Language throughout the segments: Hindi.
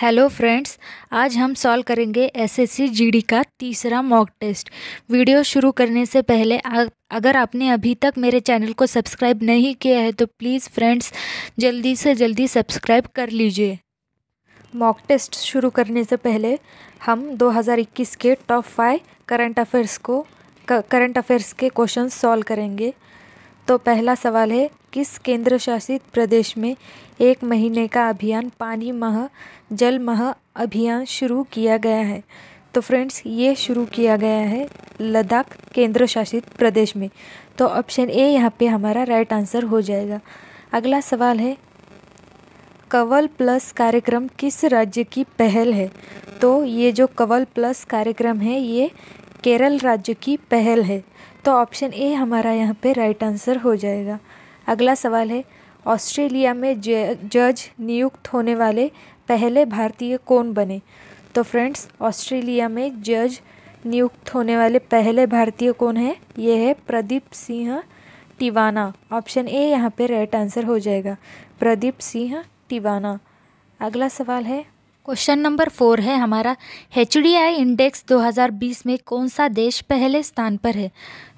हेलो फ्रेंड्स आज हम सॉल्व करेंगे एसएससी जीडी का तीसरा मॉक टेस्ट वीडियो शुरू करने से पहले अगर आपने अभी तक मेरे चैनल को सब्सक्राइब नहीं किया है तो प्लीज़ फ्रेंड्स जल्दी से जल्दी सब्सक्राइब कर लीजिए मॉक टेस्ट शुरू करने से पहले हम 2021 के टॉप फाइव करंट अफेयर्स को करंट अफेयर्स के क्वेश्चन सॉल्व करेंगे तो पहला सवाल है किस केंद्र शासित प्रदेश में एक महीने का अभियान पानी माह जल माह अभियान शुरू किया गया है तो फ्रेंड्स ये शुरू किया गया है लद्दाख केंद्र शासित प्रदेश में तो ऑप्शन ए यहाँ पे हमारा राइट आंसर हो जाएगा अगला सवाल है कवल प्लस कार्यक्रम किस राज्य की पहल है तो ये जो कवल प्लस कार्यक्रम है ये केरल राज्य की पहल है तो ऑप्शन ए हमारा यहाँ पे राइट आंसर हो जाएगा अगला सवाल है ऑस्ट्रेलिया में जज नियुक्त होने वाले पहले भारतीय कौन बने तो फ्रेंड्स ऑस्ट्रेलिया में जज नियुक्त होने वाले पहले भारतीय कौन है ये है प्रदीप सिंह टिवाना ऑप्शन ए यहाँ पे राइट आंसर हो जाएगा प्रदीप सिंह टिवाना अगला सवाल है क्वेश्चन नंबर फोर है हमारा एच इंडेक्स 2020 में कौन सा देश पहले स्थान पर है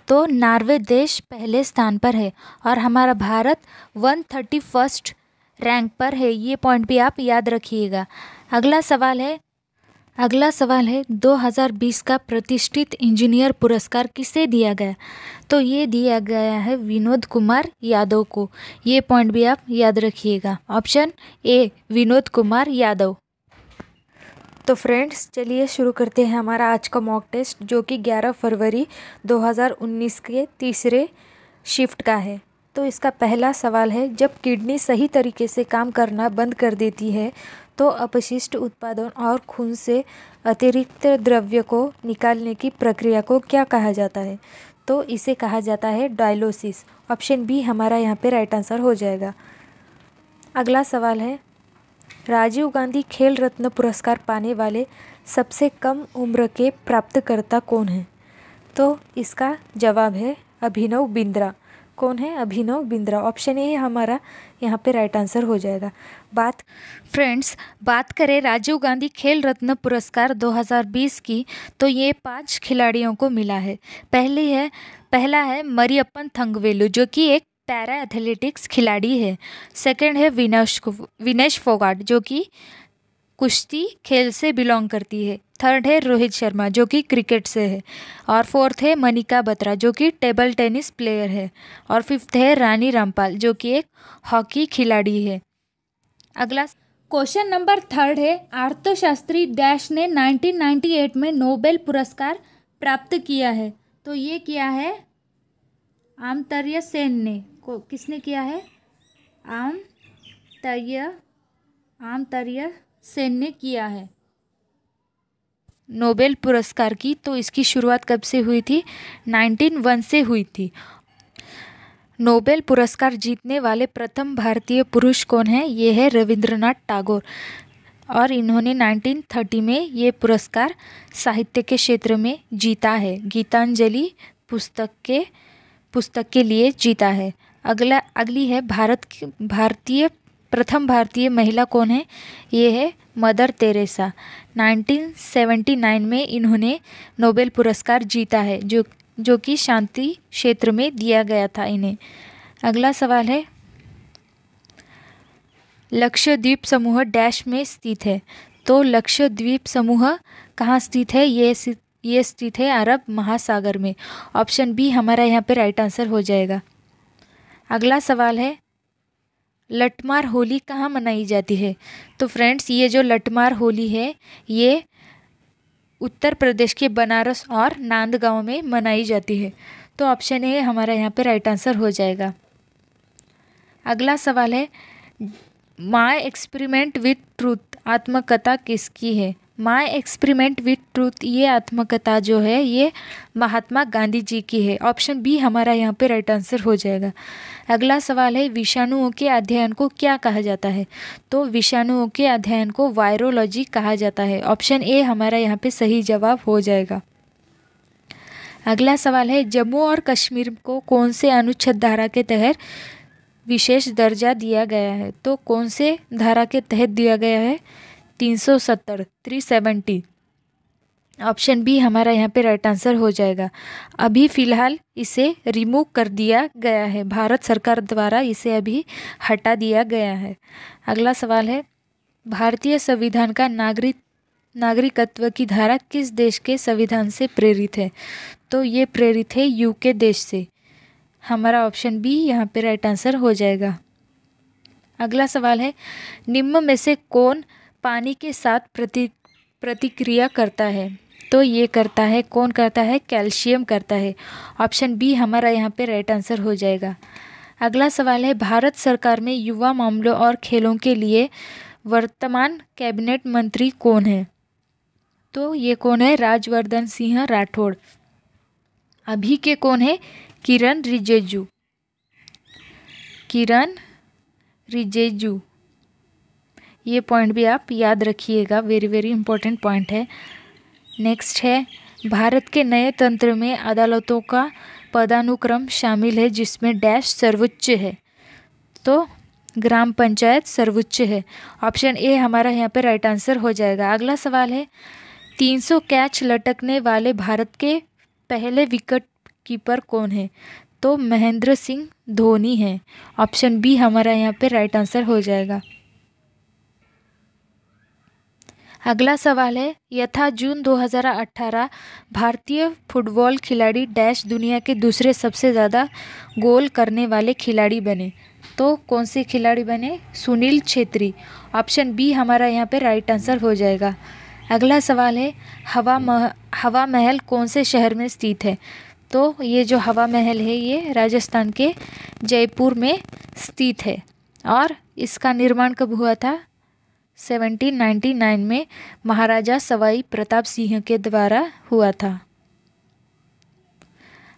तो नार्वे देश पहले स्थान पर है और हमारा Bharat one thirty first rank पर है ये पॉइंट भी आप याद रखिएगा अगला सवाल है अगला सवाल है 2020 का प्रतिष्ठित इंजीनियर पुरस्कार किसे दिया गया तो ये दिया गया है विनोद कुमार यादव को ये पॉइंट भी आप याद रखिएगा ऑप्शन ए विनोद कुमार यादव तो फ्रेंड्स चलिए शुरू करते हैं हमारा आज का मॉक टेस्ट जो कि 11 फरवरी 2019 के तीसरे शिफ्ट का है तो इसका पहला सवाल है जब किडनी सही तरीके से काम करना बंद कर देती है तो अपशिष्ट उत्पादन और खून से अतिरिक्त द्रव्य को निकालने की प्रक्रिया को क्या कहा जाता है तो इसे कहा जाता है डायलोसिस ऑप्शन बी हमारा यहाँ पर राइट आंसर हो जाएगा अगला सवाल है राजीव गांधी खेल रत्न पुरस्कार पाने वाले सबसे कम उम्र के प्राप्तकर्ता कौन हैं तो इसका जवाब है अभिनव बिंद्रा कौन है अभिनव बिंद्रा ऑप्शन ए हमारा यहाँ पे राइट आंसर हो जाएगा बात फ्रेंड्स बात करें राजीव गांधी खेल रत्न पुरस्कार 2020 की तो ये पांच खिलाड़ियों को मिला है पहली है पहला है मरियप्पन थंगवेलू जो कि एक पैरा एथलेटिक्स खिलाड़ी है सेकंड है विनेश विनेश फोगाट जो कि कुश्ती खेल से बिलोंग करती है थर्ड है रोहित शर्मा जो कि क्रिकेट से है और फोर्थ है मनिका बत्रा जो कि टेबल टेनिस प्लेयर है और फिफ्थ है रानी रामपाल जो कि एक हॉकी खिलाड़ी है अगला क्वेश्चन नंबर थर्ड है अर्थशास्त्री डैश ने 1998 में नोबेल पुरस्कार प्राप्त किया है तो ये किया है आमतर्य सेन ने को किसने किया है आम तरिया आम तरिया सेन ने किया है नोबेल पुरस्कार की तो इसकी शुरुआत कब से हुई थी वन से हुई थी नोबेल पुरस्कार जीतने वाले प्रथम भारतीय पुरुष कौन हैं ये है रविंद्रनाथ टागोर और इन्होंने 1930 में ये पुरस्कार साहित्य के क्षेत्र में जीता है गीतांजलि पुस्तक के पुस्तक के लिए जीता है अगला अगली है भारत भारतीय प्रथम भारतीय महिला कौन है ये है मदर तेरेसा 1979 में इन्होंने नोबेल पुरस्कार जीता है जो जो कि शांति क्षेत्र में दिया गया था इन्हें अगला सवाल है लक्षद्वीप समूह डैश में स्थित है तो लक्षद्वीप समूह कहाँ स्थित है ये ये स्थित है अरब महासागर में ऑप्शन बी हमारा यहाँ पे राइट आंसर हो जाएगा अगला सवाल है लटमार होली कहाँ मनाई जाती है तो फ्रेंड्स ये जो लटमार होली है ये उत्तर प्रदेश के बनारस और नांदगांव में मनाई जाती है तो ऑप्शन ए हमारा यहाँ पे राइट आंसर हो जाएगा अगला सवाल है माई एक्सपेरिमेंट विथ ट्रूथ आत्मकथा किसकी है माई एक्सपेरिमेंट विथ ट्रूथ ये आत्मकथा जो है ये महात्मा गांधी जी की है ऑप्शन बी हमारा यहाँ पे राइट आंसर हो जाएगा अगला सवाल है विषाणुओं के अध्ययन को क्या कहा जाता है तो विषाणुओं के अध्ययन को वायरोलॉजी कहा जाता है ऑप्शन ए हमारा यहाँ पे सही जवाब हो जाएगा अगला सवाल है जम्मू और कश्मीर को कौन से अनुच्छेद धारा के तहत विशेष दर्जा दिया गया है तो कौन से धारा के तहत दिया गया है तीन सौ सत्तर थ्री सेवेंटी ऑप्शन बी हमारा यहाँ पे राइट आंसर हो जाएगा अभी फ़िलहाल इसे रिमूव कर दिया गया है भारत सरकार द्वारा इसे अभी हटा दिया गया है अगला सवाल है भारतीय संविधान का नागरिक नागरिकत्व की धारा किस देश के संविधान से प्रेरित है तो ये प्रेरित है यूके देश से हमारा ऑप्शन बी यहाँ पे राइट आंसर हो जाएगा अगला सवाल है निम्न में से कौन पानी के साथ प्रति प्रतिक्रिया करता है तो ये करता है कौन करता है कैल्शियम करता है ऑप्शन बी हमारा यहाँ पे राइट आंसर हो जाएगा अगला सवाल है भारत सरकार में युवा मामलों और खेलों के लिए वर्तमान कैबिनेट मंत्री कौन है तो ये कौन है राजवर्धन सिंह राठौड़ अभी के कौन है किरण रिजेजू किरण रिजेजू ये पॉइंट भी आप याद रखिएगा वेरी वेरी इंपॉर्टेंट पॉइंट है नेक्स्ट है भारत के नए तंत्र में अदालतों का पदानुक्रम शामिल है जिसमें डैश सर्वोच्च है तो ग्राम पंचायत सर्वोच्च है ऑप्शन ए हमारा यहाँ पे राइट आंसर हो जाएगा अगला सवाल है 300 कैच लटकने वाले भारत के पहले विकेट कीपर कौन है तो महेंद्र सिंह धोनी है ऑप्शन बी हमारा यहाँ पे राइट आंसर हो जाएगा अगला सवाल है यथा जून 2018 भारतीय फुटबॉल खिलाड़ी डैश दुनिया के दूसरे सबसे ज़्यादा गोल करने वाले खिलाड़ी बने तो कौन से खिलाड़ी बने सुनील छेत्री ऑप्शन बी हमारा यहाँ पे राइट आंसर हो जाएगा अगला सवाल है हवा मह हवा महल कौन से शहर में स्थित है तो ये जो हवा महल है ये राजस्थान के जयपुर में स्थित है और इसका निर्माण कब हुआ था 1799 में महाराजा सवाई प्रताप सिंह के द्वारा हुआ था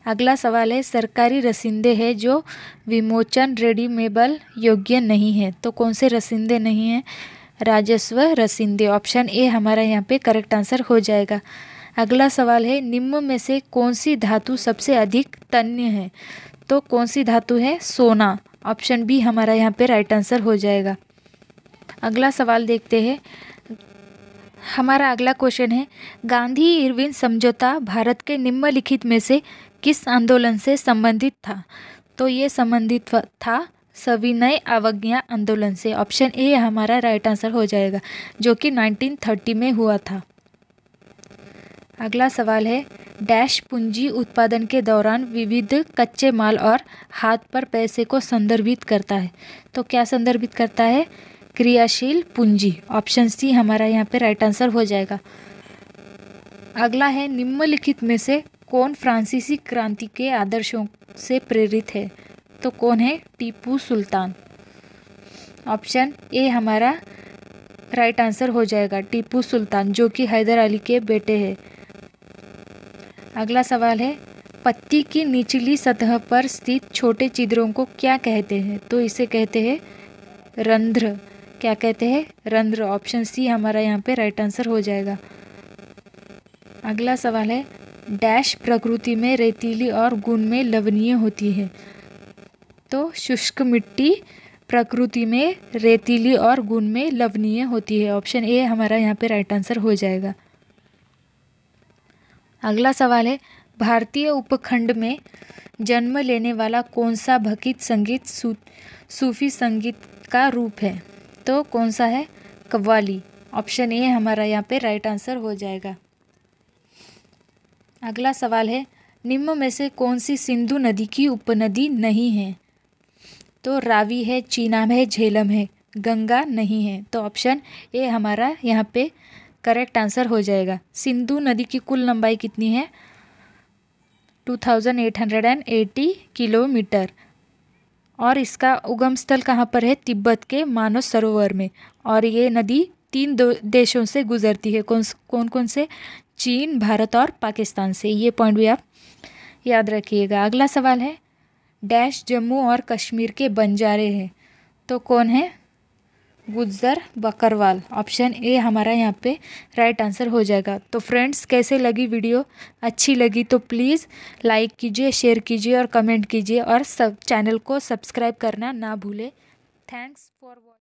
अगला सवाल है सरकारी रसिंदे है जो विमोचन रेडीमेबल योग्य नहीं है तो कौन से रसिंदे नहीं हैं राजस्व रसिंदे ऑप्शन ए हमारा यहाँ पे करेक्ट आंसर हो जाएगा अगला सवाल है निम्न में से कौन सी धातु सबसे अधिक तन्य है तो कौन सी धातु है सोना ऑप्शन बी हमारा यहाँ पे राइट आंसर हो जाएगा अगला सवाल देखते हैं हमारा अगला क्वेश्चन है गांधी इरविन समझौता भारत के निम्नलिखित में से किस आंदोलन से संबंधित था तो ये संबंधित था सविनय अवज्ञा आंदोलन से ऑप्शन ए हमारा राइट आंसर हो जाएगा जो कि 1930 में हुआ था अगला सवाल है डैश पूंजी उत्पादन के दौरान विविध कच्चे माल और हाथ पर पैसे को संदर्भित करता है तो क्या संदर्भित करता है क्रियाशील पूंजी ऑप्शन सी हमारा यहाँ पे राइट आंसर हो जाएगा अगला है निम्नलिखित में से कौन फ्रांसीसी क्रांति के आदर्शों से प्रेरित है तो कौन है टीपू सुल्तान ऑप्शन ए हमारा राइट आंसर हो जाएगा टीपू सुल्तान जो कि हैदर अली के बेटे हैं अगला सवाल है पत्ती की निचली सतह पर स्थित छोटे चिद्रों को क्या कहते हैं तो इसे कहते हैं रंध्र क्या कहते हैं रंध्र ऑप्शन सी हमारा यहाँ पे राइट आंसर हो जाएगा अगला सवाल है डैश प्रकृति में रेतीली और गुण में लवणीय होती है तो शुष्क मिट्टी प्रकृति में रेतीली और गुण में लवणीय होती है ऑप्शन ए हमारा यहाँ पे राइट आंसर हो जाएगा अगला सवाल है भारतीय उपखंड में जन्म लेने वाला कौन सा भकित संगीत सू, सूफी संगीत का रूप है तो कौन सा है कव्वाली ऑप्शन ए हमारा यहाँ पे राइट आंसर हो जाएगा अगला सवाल है निम्न में से कौन सी सिंधु नदी की उपनदी नहीं है तो रावी है चीनाम है झेलम है गंगा नहीं है तो ऑप्शन ए हमारा यहाँ पे करेक्ट आंसर हो जाएगा सिंधु नदी की कुल लंबाई कितनी है two thousand eight hundred and eighty kilometre और इसका उगम स्थल कहाँ पर है तिब्बत के मानव सरोवर में और ये नदी तीन दो देशों से गुजरती है कौन कौन कौन से चीन भारत और पाकिस्तान से ये पॉइंट भी आप याद रखिएगा अगला सवाल है डैश जम्मू और कश्मीर के बंजारे हैं तो कौन है गुजर बकरवाल ऑप्शन ए हमारा यहाँ पे राइट आंसर हो जाएगा तो फ्रेंड्स कैसे लगी वीडियो अच्छी लगी तो प्लीज़ लाइक कीजिए शेयर कीजिए और कमेंट कीजिए और सब चैनल को सब्सक्राइब करना ना भूलें थैंक्स फॉर